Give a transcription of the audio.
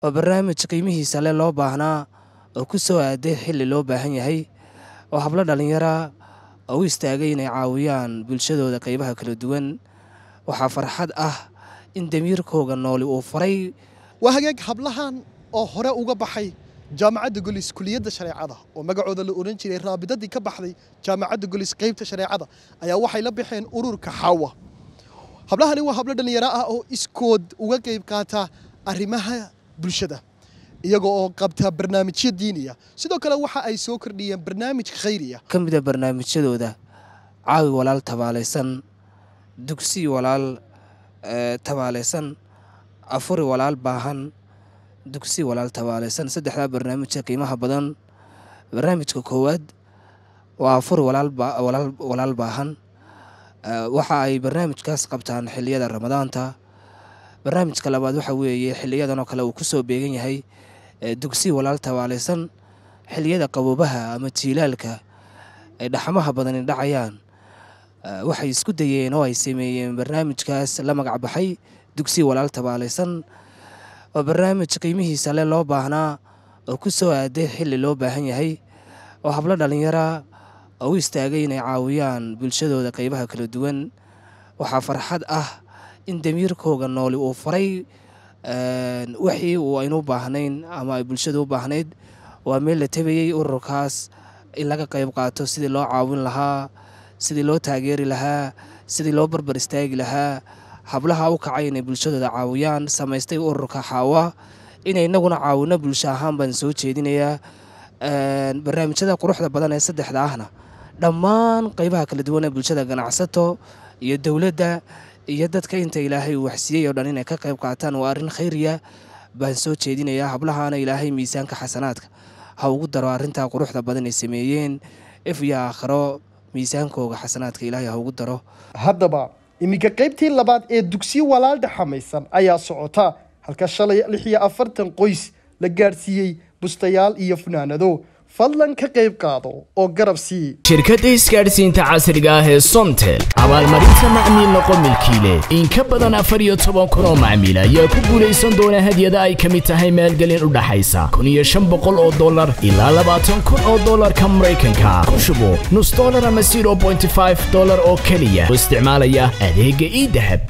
waa barnaamij qiimihiisa leh loo baahnaa oo ku soo aaday xilli loo baahan yahay oo hablo dhallinyara oo u istaagay inay caawiyaan bulshadooda qaybaha kala duwan waxaa farxad ah in damiirkooga nooli uu faray waa hagaag hablahan oo hore uga baxay jaamacadda golis kuliyadda shareecada oo magacooda la oran jiray raabidadii ka baxday jaamacadda golis qeybta shareecada ayaa waxay la baxeen ururka xaawa hablahani waa hablo dhallinyaro ah oo iskood uga qeyb qaata arrimaha bulshada iyaga oo qabta barnaamijyo diiniya sidoo kale waxa ay soo kordhiyeen barnaamij khayriya ka a ah barnaamijyadooda caawi walaal tabaalaysan dugsi walaal eh, tabaalaysan afuri walaal baahan dugsi walaal tabaalaysan saddexdaa barnaamijka qiimaha badan barnaamijka koowaad waa afuri walaal baahan eh, waxa ay barnaamijkaas qabtaan xiliyada ramadaanta barnaamijka labaad waxa weeye xiliyadan oo kale uu kusoo beegan yahay dugsi walaal tawaalaysan xiliyada qaboobaha ama jiilaalka ay dhaxmaha badani dhacayaan waxay isku dayeen oo ay sameeyeen barnaamijkaas la magac baxay dugsi walaal tawaalaysan oo barnaamij qiimihiisa le loo baahnaa oo ku soo aaday xilli loo baahan yahay oo hablo dhallinyara oo u istaagay inay caawiyaan bulshadooda qeybaha kala duwan waxaa farxad ah in damiirkooga nooli uu faray wixii uu aynu baahnayn ama ay bulshada u baahnayd waa meel la tebayey ururkaas in laga qayb qaato sidii loo caawin lahaa sidii loo taageeri lahaa sidii loo barbar istaagi lahaa hablaha u kacay inay bulshadooda caawiyaan samaystay ururka xaawa inay inaguna caawino bulsho ahaan baan soo jeedinayaa barnaamijyada quruxda badan ee saddexda ahna dhammaan qaybaha kala duwan ee bulshada ganacsato iyo dowladda iyo dadka inta ilaahay uu waxsiiyey oo dhan inay ka qayb qaataan waa arrin khayriya baan soo jeedinayaa hablahaana ilaahay miisaanka xasanaadka ha ugu daro arrintaa quruxda badan ay sameeyeen ef iyo aakhiro miisaankooga xasanaadka ilaahay ha ugu daro haddaba iminka qaybtii labaad ee dugsi walaaldha xamaysan ayaa socota halka shalay lix iyo afartan qoys la gaadhsiiyey bustayaal iyo funaanado fadlan ka qayb qaado oo garab sii shirkadda isgaadhsiinta casriga ah ee somtel abaalmarinta macmiilna qomilkii leh in ka badan afar iyo toban kun oo macmiil ah ayaa ku guulaysan doona hadyada ay ka mid tahay maalgelin u dhaxaysa kun iyo shan boqol oo dollar ilaa labaatan kun oo dollarka maraykanka ku shubo nus dollar ama zero bointy five dollar oo keliya u isticmaalaya adeegga ii dahab